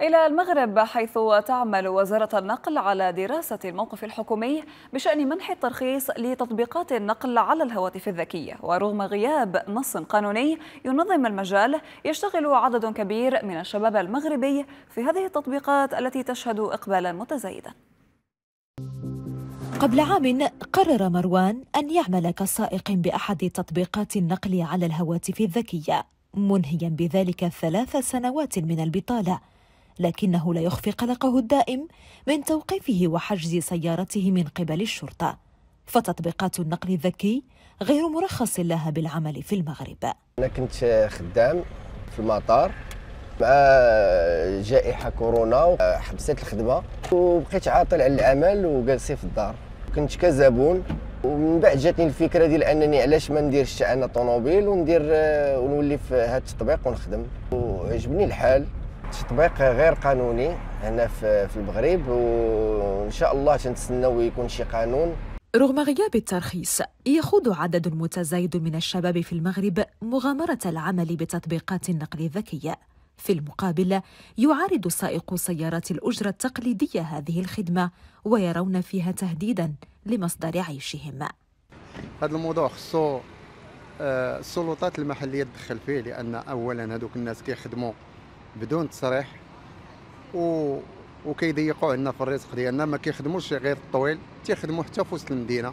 إلى المغرب حيث تعمل وزارة النقل على دراسة الموقف الحكومي بشأن منح الترخيص لتطبيقات النقل على الهواتف الذكية ورغم غياب نص قانوني ينظم المجال يشتغل عدد كبير من الشباب المغربي في هذه التطبيقات التي تشهد إقبالا متزايدا قبل عام قرر مروان أن يعمل كسائق بأحد تطبيقات النقل على الهواتف الذكية منهيا بذلك ثلاث سنوات من البطالة لكنه لا يخفي قلقه الدائم من توقيفه وحجز سيارته من قبل الشرطة فتطبيقات النقل الذكي غير مرخص لها بالعمل في المغرب أنا كنت خدام في المطار مع جائحة كورونا وحبست الخدمة وبقيت عاطل على العمل وجالسي في الدار كنت كزبون ومن بعد جاتني الفكره ديال انني علاش ما نديرش انا طوموبيل وندير آه، ونولي في هذا التطبيق ونخدم وعجبني الحال تطبيق غير قانوني هنا في المغرب وان شاء الله تنتسناو يكون شي قانون رغم غياب الترخيص يخوض عدد متزايد من الشباب في المغرب مغامره العمل بتطبيقات النقل الذكيه في المقابل يعارض سائقو سيارات الاجره التقليديه هذه الخدمه ويرون فيها تهديدا لمصدر عيشهم هذا الموضوع خصو آه، السلطات المحليه تدخل فيه لان اولا هذوك الناس كيخدموا بدون تصريح و وكيضيقوا عنا في الرزق ديالنا ما كيخدموش غير الطويل تيخدموا حتى في وسط المدينه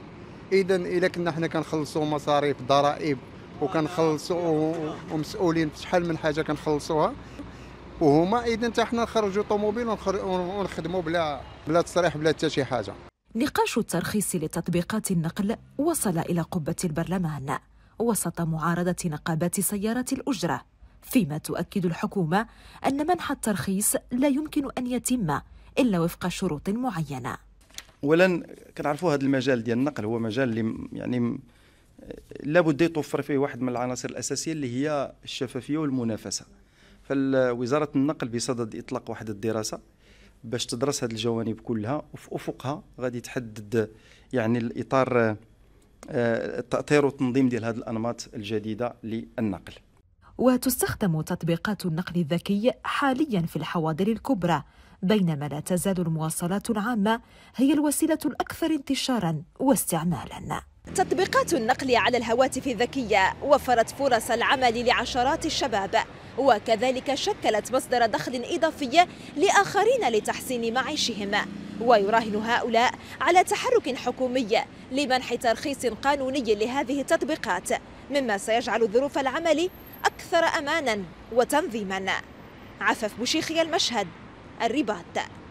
اذا الا كنا حنا كنخلصوا مصاريف ضرائب وكنخلصوا ومسؤولين في شحال من حاجه كنخلصوها وهما اذا حتى حنا نخرجوا طوموبيل ونخدموا بلا بلا تصريح بلا حتى شي حاجه نقاش الترخيص لتطبيقات النقل وصل الى قبه البرلمان وسط معارضه نقابات سيارات الاجره فيما تؤكد الحكومة أن منح الترخيص لا يمكن أن يتم إلا وفق شروط معينة اولا كنعرفوا هذا المجال ديال النقل هو مجال اللي يعني لابد يتوفر فيه واحد من العناصر الاساسيه اللي هي الشفافيه والمنافسه فالوزارة النقل بصدد اطلاق واحد الدراسه باش تدرس هذه الجوانب كلها وفي افقها غادي تحدد يعني الاطار التاطير آه، والتنظيم ديال هذه الانماط الجديده للنقل وتستخدم تطبيقات النقل الذكي حاليا في الحواضر الكبرى بينما لا تزال المواصلات العامة هي الوسيلة الأكثر انتشارا واستعمالا تطبيقات النقل على الهواتف الذكية وفرت فرص العمل لعشرات الشباب وكذلك شكلت مصدر دخل إضافي لآخرين لتحسين معيشهم ويراهن هؤلاء على تحرك حكومي لمنح ترخيص قانوني لهذه التطبيقات مما سيجعل ظروف العمل أكثر أمانا وتنظيما عفف بشيخي المشهد الرباط